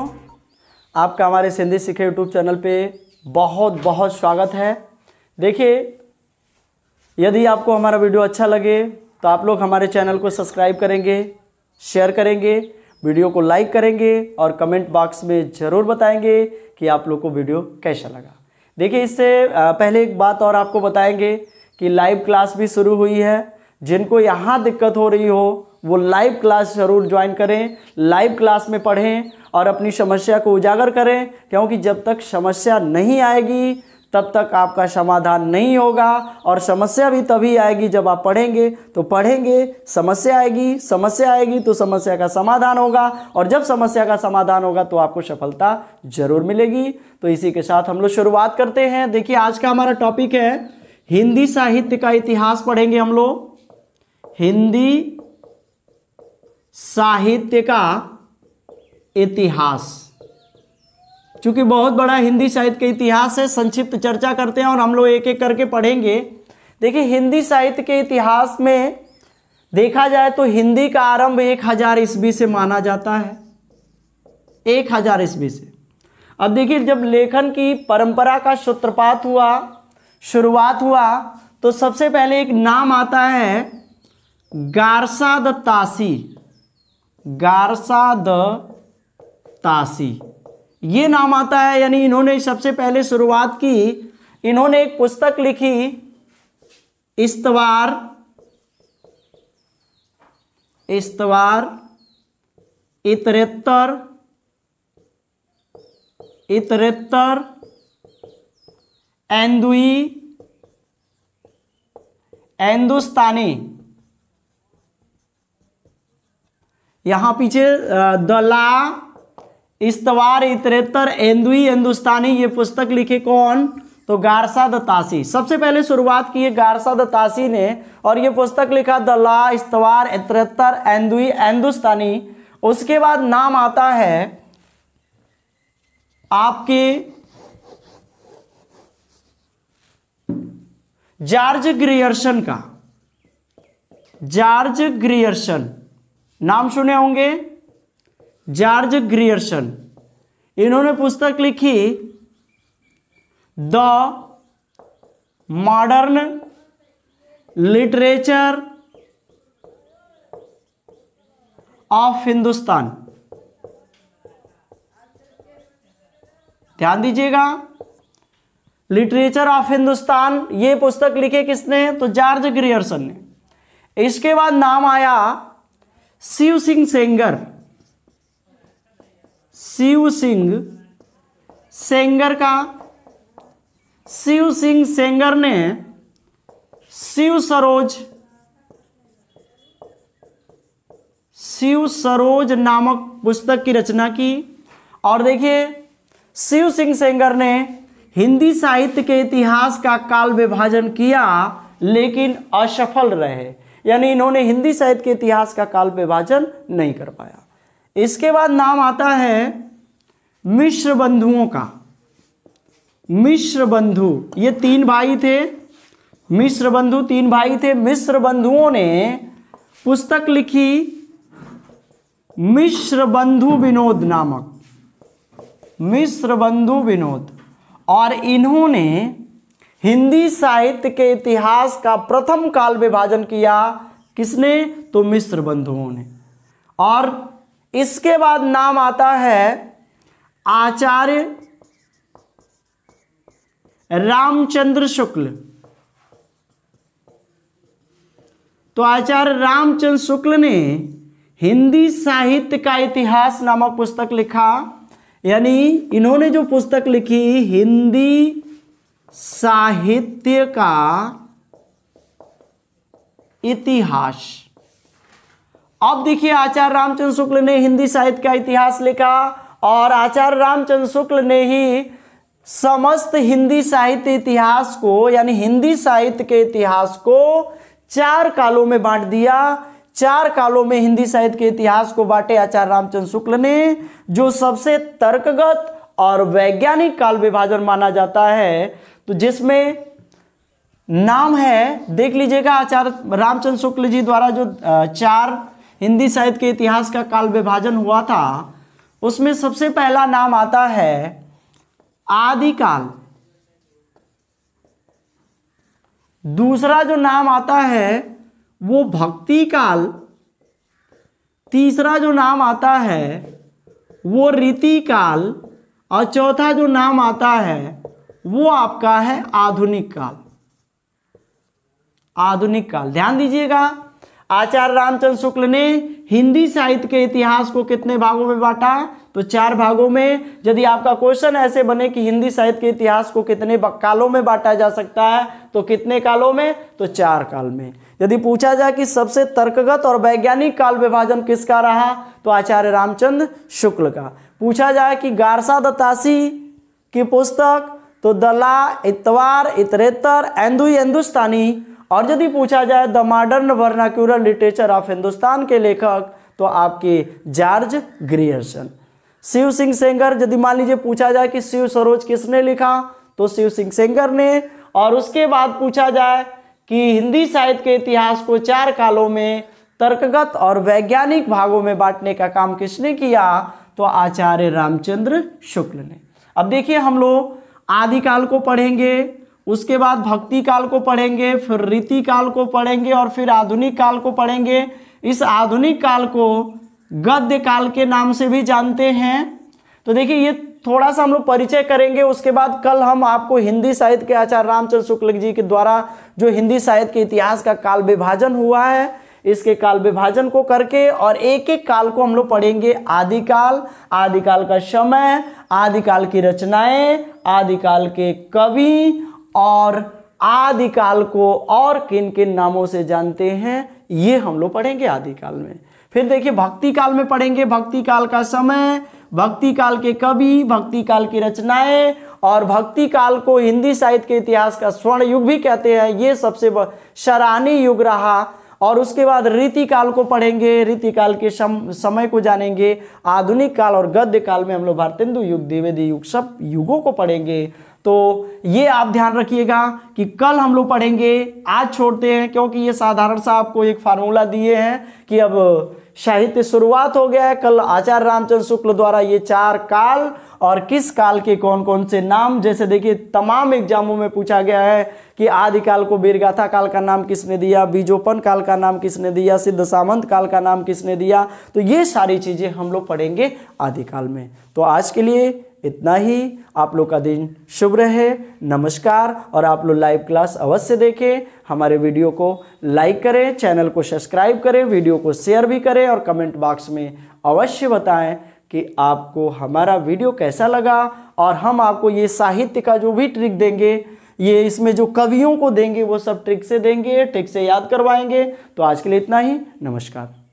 दोस्तों आपका हमारे सिंधी सीखे यूट्यूब चैनल पे बहुत बहुत स्वागत है देखिए यदि आपको हमारा वीडियो अच्छा लगे तो आप लोग हमारे चैनल को सब्सक्राइब करेंगे शेयर करेंगे वीडियो को लाइक करेंगे और कमेंट बॉक्स में ज़रूर बताएंगे कि आप लोग को वीडियो कैसा लगा देखिए इससे पहले एक बात और आपको बताएंगे कि लाइव क्लास भी शुरू हुई है जिनको यहाँ दिक्कत हो रही हो वो लाइव क्लास ज़रूर ज्वाइन करें लाइव क्लास में पढ़ें और अपनी समस्या को उजागर करें क्योंकि जब तक समस्या नहीं आएगी तब तक आपका समाधान नहीं होगा और समस्या भी तभी आएगी जब आप पढ़ेंगे तो पढ़ेंगे समस्या आएगी समस्या आएगी तो समस्या का समाधान होगा और जब समस्या का समाधान होगा तो आपको सफलता जरूर मिलेगी तो इसी के साथ हम लोग शुरुआत करते हैं देखिए आज का हमारा टॉपिक है हिंदी साहित्य का इतिहास पढ़ेंगे हम लोग हिंदी साहित्य का इतिहास चूंकि बहुत बड़ा हिंदी साहित्य के इतिहास है संक्षिप्त चर्चा करते हैं और हम लोग एक एक करके पढ़ेंगे देखिए हिंदी साहित्य के इतिहास में देखा जाए तो हिंदी का आरंभ एक हजार ईस्वी से माना जाता है एक हजार ईस्वी से अब देखिए जब लेखन की परंपरा का सूत्रपात हुआ शुरुआत हुआ तो सबसे पहले एक नाम आता है गारसा द तासी गारसा द तासी ये नाम आता है यानी इन्होंने सबसे पहले शुरुआत की इन्होंने एक पुस्तक लिखी इस्तवार इस्तवार इतरेतर इतरेतर एंदुई एंदुस्तानी यहां पीछे दला इस्तवार इतरेतर एंदुई हिंदुस्तानी ये पुस्तक लिखे कौन तो गारसा दत्तासी सबसे पहले शुरुआत की है गारसा दतासी ने और ये पुस्तक लिखा द ला इस्तवार इतरेतर एंदुई हिंदुस्तानी उसके बाद नाम आता है आपके जॉर्ज ग्रियर्सन का जॉर्ज ग्रियर्सन नाम सुने होंगे जॉर्ज ग्रियर्सन इन्होंने पुस्तक लिखी the modern literature of Hindustan ध्यान दीजिएगा लिटरेचर ऑफ हिंदुस्तान ये पुस्तक लिखे किसने तो जॉर्ज ग्रियर्सन ने इसके बाद नाम आया शिव सिंह सेंगर शिव सिंह सेंगर का शिव सिंह सेंगर ने शिव सरोज शिव सरोज नामक पुस्तक की रचना की और देखिए शिव सिंह सेंगर ने हिंदी साहित्य के इतिहास का काल विभाजन किया लेकिन असफल रहे यानी इन्होंने हिंदी साहित्य के इतिहास का काल विभाजन नहीं कर पाया इसके बाद नाम आता है मिश्र बंधुओं का मिश्र बंधु ये तीन भाई थे मिश्र बंधु तीन भाई थे मिश्र बंधुओं ने पुस्तक लिखी मिश्र बंधु विनोद नामक मिश्र बंधु विनोद और इन्होंने हिंदी साहित्य के इतिहास का प्रथम काल विभाजन किया किसने तो मिश्र बंधुओं ने और इसके बाद नाम आता है आचार्य रामचंद्र शुक्ल तो आचार्य रामचंद्र शुक्ल ने हिंदी साहित्य का इतिहास नामक पुस्तक लिखा यानी इन्होंने जो पुस्तक लिखी हिंदी साहित्य का इतिहास अब देखिए आचार्य रामचंद्र शुक्ल ने हिंदी साहित्य का इतिहास लिखा और आचार्य रामचंद्र शुक्ल ने ही समस्त हिंदी साहित्य इतिहास को यानी हिंदी साहित्य के इतिहास को चार कालों में बांट दिया चार कालों में हिंदी साहित्य के इतिहास को बांटे आचार्य रामचंद्र शुक्ल ने जो सबसे तर्कगत और वैज्ञानिक काल विभाजन माना जाता है तो जिसमें नाम है देख लीजिएगा आचार्य रामचंद्र शुक्ल जी द्वारा जो चार हिंदी साहित्य के इतिहास का काल विभाजन हुआ था उसमें सबसे पहला नाम आता है आदिकाल दूसरा जो नाम आता है वो भक्ति काल तीसरा जो नाम आता है वो रीति काल और चौथा जो नाम आता है वो आपका है आधुनिक काल आधुनिक काल ध्यान दीजिएगा आचार्य रामचंद्र शुक्ल ने हिंदी साहित्य के इतिहास को कितने भागों में बांटा तो चार भागों में यदि आपका क्वेश्चन ऐसे बने कि हिंदी साहित्य के इतिहास को कितने कालों में बांटा जा सकता है तो कितने कालों में तो चार काल में यदि पूछा जाए कि सबसे तर्कगत और वैज्ञानिक काल विभाजन किसका रहा तो आचार्य रामचंद्र शुक्ल का पूछा जाए कि गारसा दत्तासी की पुस्तक तो दला इतवार इतरेतर एंदु हिंदुस्तानी और यदि पूछा जाए the modern vernacular literature of Hindustan के लेखक तो आपके जॉर्ज ग्रियर्सन शिव सिंह सेंगर यदि मान लीजिए पूछा जाए कि शिव सरोज किसने लिखा तो शिव सिंह सेंगर ने और उसके बाद पूछा जाए कि हिंदी साहित्य के इतिहास को चार कालों में तर्कगत और वैज्ञानिक भागों में बांटने का काम किसने किया तो आचार्य रामचंद्र शुक्ल ने अब देखिए हम लोग आदिकाल को पढ़ेंगे उसके बाद भक्ति काल को पढ़ेंगे फिर रीति काल को पढ़ेंगे और फिर आधुनिक काल को पढ़ेंगे इस आधुनिक काल को गद्य काल के नाम से भी जानते हैं तो देखिए ये थोड़ा सा हम लोग परिचय करेंगे उसके बाद कल हम आपको हिंदी साहित्य के आचार्य रामचंद्र शुक्ल जी के द्वारा जो हिंदी साहित्य के इतिहास का काल विभाजन हुआ है इसके काल विभाजन को करके और एक एक काल को हम लोग पढ़ेंगे आदिकाल आदिकाल का समय आदिकाल की रचनाएं आदिकाल के कवि और आदिकाल को और किन किन नामों से जानते हैं ये हम लोग पढ़ेंगे आदिकाल में फिर देखिए भक्ति काल में पढ़ेंगे भक्ति काल का समय भक्ति काल के कवि भक्ति काल की रचनाएं और भक्ति काल को हिंदी साहित्य के इतिहास का स्वर्ण युग भी कहते हैं ये सबसे सराहनीय युग रहा और उसके बाद रीति काल को पढ़ेंगे रीति काल के सम, समय को जानेंगे आधुनिक काल और गद्य काल में हम लोग भारतेंदु युग द्विवेदी युग सब युगों को पढ़ेंगे तो ये आप ध्यान रखिएगा कि कल हम लोग पढ़ेंगे आज छोड़ते हैं क्योंकि ये साधारण सा आपको एक फार्मूला दिए हैं कि अब साहित्य शुरुआत हो गया है कल आचार्य रामचंद्र शुक्ल द्वारा ये चार काल और किस काल के कौन कौन से नाम जैसे देखिए तमाम एग्जामों में पूछा गया है कि आदिकाल को बीरगाथा काल का नाम किसने दिया बीजोपन काल का नाम किसने दिया सिद्ध सामंत काल का नाम किसने दिया तो ये सारी चीज़ें हम लोग पढ़ेंगे आदिकाल में तो आज के लिए इतना ही आप लोग का दिन शुभ रहे नमस्कार और आप लोग लाइव क्लास अवश्य देखें हमारे वीडियो को लाइक करें चैनल को सब्सक्राइब करें वीडियो को शेयर भी करें और कमेंट बॉक्स में अवश्य बताएं कि आपको हमारा वीडियो कैसा लगा और हम आपको ये साहित्य का जो भी ट्रिक देंगे ये इसमें जो कवियों को देंगे वो सब ट्रिक से देंगे ट्रिक से याद करवाएंगे तो आज के लिए इतना ही नमस्कार